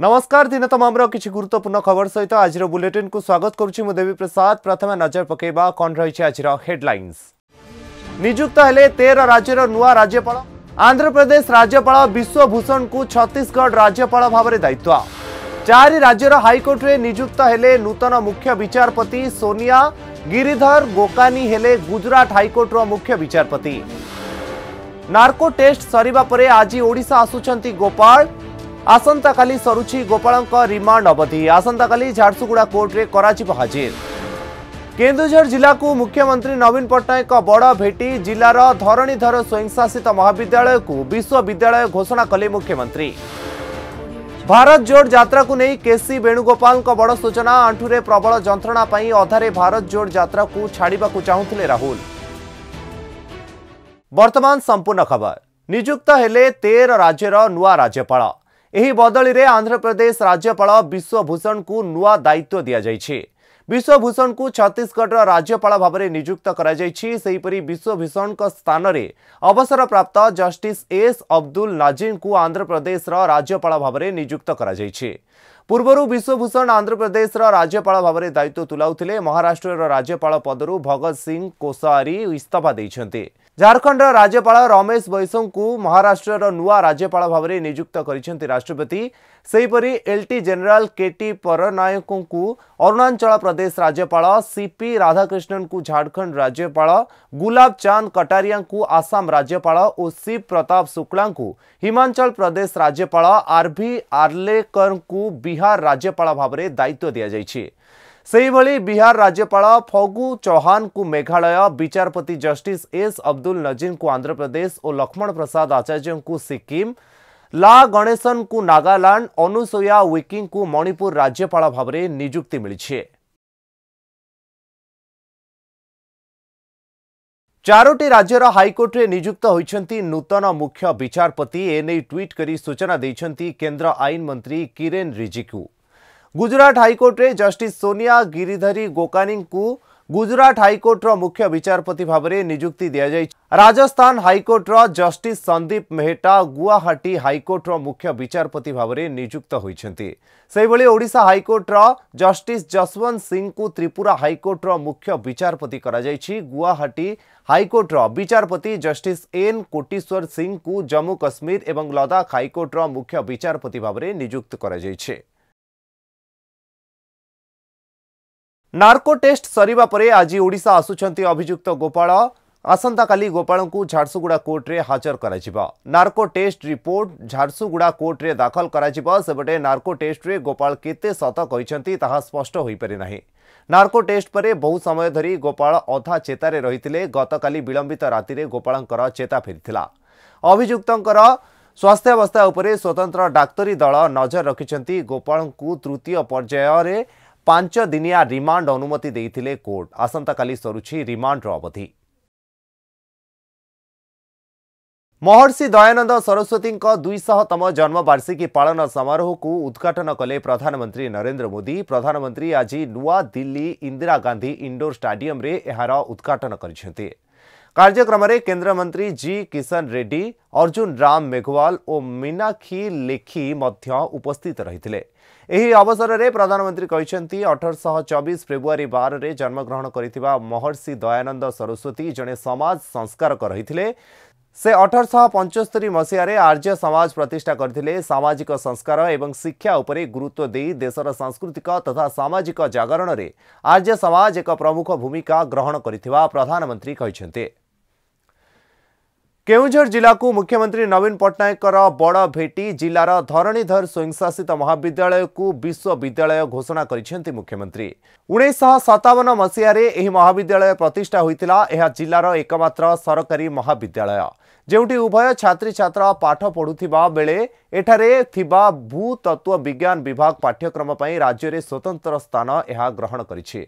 नमस्कार दिन तमाम तो किसी गुरुत्वपूर्ण खबर सहित आज बुलेटिन को स्वागत करुच्ची मु प्रसाद प्रथम नजर पकेबा कौन रही आज हेडलाइंस निजुक्त हेले तेरह राज्यर नुआ राज्यपाल आंध्र प्रदेश राज्यपाल विश्वभूषण को छत्तीसगढ़ राज्यपाल भाव दायित्व चारि राज्यर हाइकोर्टे निजुक्त हेले नूतन मुख्य विचारपति सोनिया गिरीधर गोकानी हेले गुजरात हाइकोर्टर मुख्य विचारपति नार्को टेस्ट सर आज ओडा आसुचार गोपाल आसु रिमांड अवधि आसि झारसुगुडा कोर्टी हाजिर जिला को मुख्यमंत्री नवीन पट्टनायक बड भेटी जिल्ला धरणीधर स्वयंशासित महाविद्यालयको विश्वविद्यालय घोषणा कले मुख्यमंत्री भारत जोड नहीं केसी वेणुगोपाल बड सूचना आंठुरे प्रबल जंत्रणा अधारे भारत जोड छाड़क छाडिवा राहुल खबर हेले राज्यर राज्य राज्यपाल एही बदली रे आंध्र प्रदेश राज्यपाल यही बदलीले आन्ध्रप्रद राज्यपा विश्वभूषणको नयाँ विश्वभूषण को छत्तीसगढ़ र रा्यपा भावर नियुक्त सहीपरि विश्वभूषणको स्थान अवसरप्राप्त जस्टिस एस अब्दुल को आंध्र प्रदेश राज्यपाल नजिरको आन्ध्रप्रद्यपाुक्त पूर्व विश्वभूषण आंध्र प्रदेश राज्यपाल आन्ध्रप्रद्यपा दायित्व तुलाउने महाराष्ट्र र राज्यपा पदहरू भगत सिंह कोसारि इतफा ଝାଡ଼ଖଣ୍ଡର ରାଜ୍ୟପାଳ ରମେଶ ବୈଶଙ୍କୁ ମହାରାଷ୍ଟ୍ରର ନୂଆ ରାଜ୍ୟପାଳ ଭାବରେ ନିଯୁକ୍ତ କରିଛନ୍ତି ରାଷ୍ଟ୍ରପତି ସେହିପରି ଏଲ୍ଟି ଜେନେରାଲ କେଟି ପରନାୟକଙ୍କୁ ଅରୁଣାଚଳ ପ୍ରଦେଶ ରାଜ୍ୟପାଳ ସିପି ରାଧାକ୍ରିଷ୍ଣନଙ୍କୁ ଝାଡ଼ଖଣ୍ଡ ରାଜ୍ୟପାଳ ଗୁଲାବ ଚାନ୍ଦ କଟାରିଆଙ୍କୁ ଆସାମ ରାଜ୍ୟପାଳ ଓ ଶିବ ପ୍ରତାପ ଶୁକ୍ଲାଙ୍କୁ ହିମାଚଳ ପ୍ରଦେଶ ରାଜ୍ୟପାଳ ଆର୍ଭି ଆର୍ଲେକରଙ୍କୁ ବିହାର ରାଜ୍ୟପାଳ ଭାବରେ ଦାୟିତ୍ୱ ଦିଆଯାଇଛି हारज्यप फगु चौहान मेघ विचारपति जिस एस अब्दुल नजिरको आन्ध्रप्रदेश लक्ष्मण प्रसाद आचार्य सिक्किम ला गणेशनको नागाल्यान्ड अनुसया ओिकिको मणिपुर राज्यपाल चारोटी राज्य हाइकोर्टुक्त नृतन मुख्य विचारपति ए ट्विट गरि सूचना केन्द्र आइन मन्त्री किरेन रिजिजु ଗୁଜରାଟ ହାଇକୋର୍ଟରେ ଜଷ୍ଟିସ୍ ସୋନିଆ ଗିରିଧରୀ ଗୋକାନୀଙ୍କୁ ଗୁଜରାଟ ହାଇକୋର୍ଟର ମୁଖ୍ୟ ବିଚାରପତି ଭାବରେ ନିଯୁକ୍ତି ଦିଆଯାଇଛି ରାଜସ୍ଥାନ ହାଇକୋର୍ଟର ଜଷ୍ଟିସ୍ ସନ୍ଦୀପ ମେହେଟା ଗୁଆହାଟି ହାଇକୋର୍ଟର ମୁଖ୍ୟ ବିଚାରପତି ଭାବରେ ନିଯୁକ୍ତ ହୋଇଛନ୍ତି ସେହିଭଳି ଓଡ଼ିଶା ହାଇକୋର୍ଟର ଜଷ୍ଟିସ୍ ଯଶୱନ୍ତ ସିଂଙ୍କୁ ତ୍ରିପୁରା ହାଇକୋର୍ଟର ମୁଖ୍ୟ ବିଚାରପତି କରାଯାଇଛି ଗୁଆହାଟି ହାଇକୋର୍ଟର ବିଚାରପତି ଜଷ୍ଟିସ୍ ଏନ୍ କୋଟେଶ୍ୱର ସିଂଙ୍କୁ ଜମ୍ମୁ କାଶ୍ମୀର ଏବଂ ଲଦାଖ ହାଇକୋର୍ଟର ମୁଖ୍ୟ ବିଚାରପତି ଭାବରେ ନିଯୁକ୍ତ କରାଯାଇଛି नर्को टेष्ट सर आज ओडा आसु अभियुक्त गोपा आसि गोपा झारसुगुडा कोर्टर narco test report Jharsuguda narco test रे टेष्ट्रे केते केत कहिचंती तहा स्पष्ट टेस्ट परे बहु समय धरि गोपा अधा चेतारे रहिले गतकाली चेता रातिर गोपा स्वास्थ्य अवस्था उपरे स्वतंत्र डाक्तरी दल नजर रिक् गोपा त पर्या ପାଞ୍ଚ ଦିନିଆ ରିମାଣ୍ଡ ଅନୁମତି ଦେଇଥିଲେ କୋର୍ଟ ଆସନ୍ତାକାଲି ସରୁଛି ରିମାଣ୍ଡର ଅବଧି ମହର୍ଷି ଦୟାନନ୍ଦ ସରସ୍ୱତୀଙ୍କ ଦୁଇଶହତମ ଜନ୍ମବାର୍ଷିକୀ ପାଳନ ସମାରୋହକୁ ଉଦ୍ଘାଟନ କଲେ ପ୍ରଧାନମନ୍ତ୍ରୀ ନରେନ୍ଦ୍ର ମୋଦି ପ୍ରଧାନମନ୍ତ୍ରୀ ଆଜି ନୂଆଦିଲ୍ଲୀ ଇନ୍ଦିରା ଗାନ୍ଧୀ ଇଣ୍ଡୋର ଷ୍ଟାଡିୟମରେ ଏହାର ଉଦ୍ଘାଟନ କରିଛନ୍ତି ಕಾರ್ಯಕ್ರಮದಲ್ಲಿ ಕೇಂದ್ರ ಮಂತ್ರಿ ಜಿ ಕಿಶನ್ ರೆಡ್ಡಿ ଅର୍ଜୁନ ରାମ ମେଘୱାଲ ଓ ମୀନାକ୍ଷୀ ଲେଖି ମଧ୍ୟ ଉପସ୍ଥିତ ରହିଥିଲେ ଏହି ଅବସରରେ ପ୍ରଧାନମନ୍ତ୍ରୀ କହିଛନ୍ତି ଅଠରଶହ ଚବିଶ ଫେବୃଆରୀ ବାରରେ ଜନ୍ମଗ୍ରହଣ କରିଥିବା ମହର୍ଷି ଦୟାନନ୍ଦ ସରସ୍ୱତୀ ଜଣେ ସମାଜ ସଂସ୍କାରକ ରହିଥିଲେ ସେ ଅଠରଶହ ପଞ୍ଚସ୍ତରୀ ମସିହାରେ ଆର୍ଯ୍ୟ ସମାଜ ପ୍ରତିଷ୍ଠା କରିଥିଲେ ସାମାଜିକ ସଂସ୍କାର ଏବଂ ଶିକ୍ଷା ଉପରେ ଗୁରୁତ୍ୱ ଦେଇ ଦେଶର ସାଂସ୍କୃତିକ ତଥା ସାମାଜିକ ଜାଗରଣରେ ଆର୍ଯ୍ୟ ସମାଜ ଏକ ପ୍ରମୁଖ ଭୂମିକା ଗ୍ରହଣ କରିଥିବା ପ୍ରଧାନମନ୍ତ୍ରୀ କହିଛନ୍ତି କେଉଁଝର ଜିଲ୍ଲାକୁ ମୁଖ୍ୟମନ୍ତ୍ରୀ ନବୀନ ପଟ୍ଟନାୟକଙ୍କର ବଡ଼ ଭେଟି ଜିଲ୍ଲାର ଧରଣୀଧର ସ୍ୱୟଂଶାସିତ ମହାବିଦ୍ୟାଳୟକୁ ବିଶ୍ୱବିଦ୍ୟାଳୟ ଘୋଷଣା କରିଛନ୍ତି ମୁଖ୍ୟମନ୍ତ୍ରୀ ଉଣେଇଶହ ସତାବନ ମସିହାରେ ଏହି ମହାବିଦ୍ୟାଳୟ ପ୍ରତିଷ୍ଠା ହୋଇଥିଲା ଏହା ଜିଲ୍ଲାର ଏକମାତ୍ର ସରକାରୀ ମହାବିଦ୍ୟାଳୟ ଯେଉଁଠି ଉଭୟ ଛାତ୍ରୀଛାତ୍ରା ପାଠ ପଢ଼ୁଥିବା ବେଳେ ଏଠାରେ ଥିବା ଭୂତତ୍ତ୍ୱ ବିଜ୍ଞାନ ବିଭାଗ ପାଠ୍ୟକ୍ରମ ପାଇଁ ରାଜ୍ୟରେ ସ୍ୱତନ୍ତ୍ର ସ୍ଥାନ ଏହା ଗ୍ରହଣ କରିଛି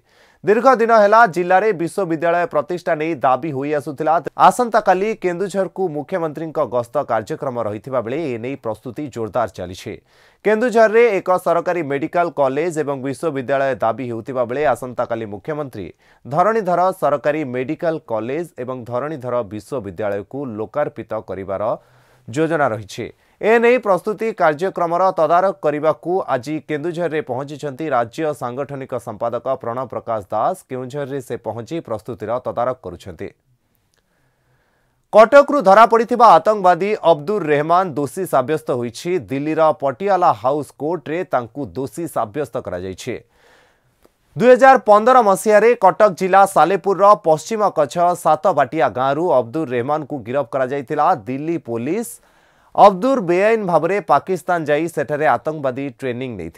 ଦୀର୍ଘ ଦିନ ହେଲା ଜିଲ୍ଲାରେ ବିଶ୍ୱବିଦ୍ୟାଳୟ ପ୍ରତିଷ୍ଠା ନେଇ ଦାବି ହୋଇଆସୁଥିଲା ଆସନ୍ତାକାଲି କେନ୍ଦୁଝରକୁ ମୁଖ୍ୟମନ୍ତ୍ରୀଙ୍କ ଗସ୍ତ କାର୍ଯ୍ୟକ୍ରମ ରହିଥିବା ବେଳେ ଏନେଇ ପ୍ରସ୍ତୁତି ଜୋରଦାର ଚାଲିଛି କେନ୍ଦୁଝରରେ ଏକ ସରକାରୀ ମେଡିକାଲ କଲେଜ ଏବଂ ବିଶ୍ୱବିଦ୍ୟାଳୟ ଦାବି ହେଉଥିବା ବେଳେ ଆସନ୍ତାକାଲି ମୁଖ୍ୟମନ୍ତ୍ରୀ ଧରଣୀଧର ସରକାରୀ ମେଡିକାଲ କଲେଜ ଏବଂ ଧରଣୀଧର ବିଶ୍ୱବିଦ୍ୟାଳୟକୁ ଲୋକାଲ ପୁନର୍ବାର୍ପିତ କରିବାର ଯୋଜନା ରହିଛି ଏନେଇ ପ୍ରସ୍ତୁତି କାର୍ଯ୍ୟକ୍ରମର ତଦାରଖ କରିବାକୁ ଆଜି କେନ୍ଦୁଝରରେ ପହଞ୍ଚିଛନ୍ତି ରାଜ୍ୟ ସାଂଗଠନିକ ସମ୍ପାଦକ ପ୍ରଣବ ପ୍ରକାଶ ଦାସ କେଉଁଝରରେ ସେ ପହଞ୍ଚି ପ୍ରସ୍ତୁତିର ତଦାରଖ କରୁଛନ୍ତି କଟକରୁ ଧରାପଡ଼ିଥିବା ଆତଙ୍କବାଦୀ ଅବଦୁର ରେହମାନ ଦୋଷୀ ସାବ୍ୟସ୍ତ ହୋଇଛି ଦିଲ୍ଲୀର ପଟିଆଲା ହାଉସ୍ କୋର୍ଟରେ ତାଙ୍କୁ ଦୋଷୀ ସାବ୍ୟସ୍ତ କରାଯାଇଛି दुई हजार पन्ध्र मसहार कटक जिल्ला सालेपुर र पश्चिम कच्छ सतवाटिया गाँर् अब्दुर रेहमा गिरफाइला दिल्ली पुलिस अब्दुर बेइन भावर पाकिस्तान आतंकवादी जतंवादी ट्रेनिङले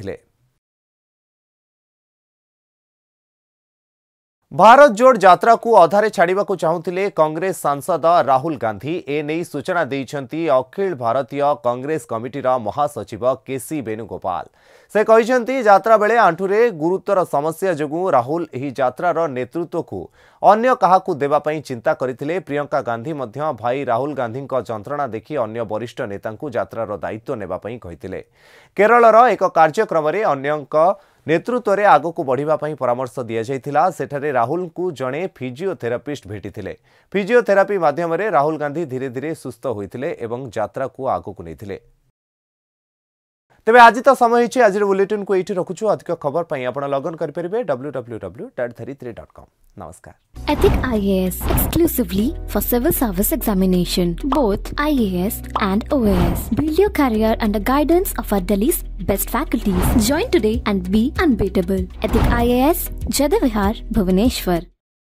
ଭାରତ ଜୋଡ଼ ଯାତ୍ରାକୁ ଅଧାରେ ଛାଡ଼ିବାକୁ ଚାହୁଁଥିଲେ କଂଗ୍ରେସ ସାଂସଦ ରାହୁଲ ଗାନ୍ଧି ଏନେଇ ସୂଚନା ଦେଇଛନ୍ତି ଅଖିଳ ଭାରତୀୟ କଂଗ୍ରେସ କମିଟିର ମହାସଚିବ କେସି ବେଣୁଗୋପାଳ ସେ କହିଛନ୍ତି ଯାତ୍ରା ବେଳେ ଆଣ୍ଠୁରେ ଗୁରୁତର ସମସ୍ୟା ଯୋଗୁଁ ରାହୁଲ ଏହି ଯାତ୍ରାର ନେତୃତ୍ୱକୁ ଅନ୍ୟ କାହାକୁ ଦେବା ପାଇଁ ଚିନ୍ତା କରିଥିଲେ ପ୍ରିୟଙ୍କା ଗାନ୍ଧି ମଧ୍ୟ ଭାଇ ରାହୁଲ ଗାନ୍ଧିଙ୍କ ଯନ୍ତ୍ରଣା ଦେଖି ଅନ୍ୟ ବରିଷ୍ଠ ନେତାଙ୍କୁ ଯାତ୍ରାର ଦାୟିତ୍ୱ ନେବା ପାଇଁ କହିଥିଲେ କେରଳର ଏକ କାର୍ଯ୍ୟକ୍ରମରେ ଅନ୍ୟଙ୍କ ନେତୃତ୍ୱରେ ଆଗକୁ ବଢ଼ିବା ପାଇଁ ପରାମର୍ଶ ଦିଆଯାଇଥିଲା ସେଠାରେ ରାହୁଲଙ୍କୁ ଜଣେ ଫିଜିଓଥେରାପିଷ୍ଟ ଭେଟିଥିଲେ ଫିଜିଓଥେରାପି ମାଧ୍ୟମରେ ରାହୁଲ ଗାନ୍ଧୀ ଧୀରେ ଧୀରେ ସୁସ୍ଥ ହୋଇଥିଲେ ଏବଂ ଯାତ୍ରାକୁ ଆଗକୁ ନେଇଥିଲେ ତେବେ ଆଜି ତ ସମୟ ହେଇଛି ଆଜିର ବୁଲେଟିନ୍କୁ ଏଇଠି ରଖୁଛୁ ଅଧିକ ଖବର ପାଇଁ ଆପଣ ଲଗ୍ଅନ୍ କରିପାରିବେ W W W dot Dharitri dot com ନମସ୍କାର Ethic IAS exclusively for civil service examination, both IAS and OAS. Build your career under guidance of our Delhi's best faculties. Join today and be unbeatable. Ethic IAS, Jadavihar, Bhuvaneshwar.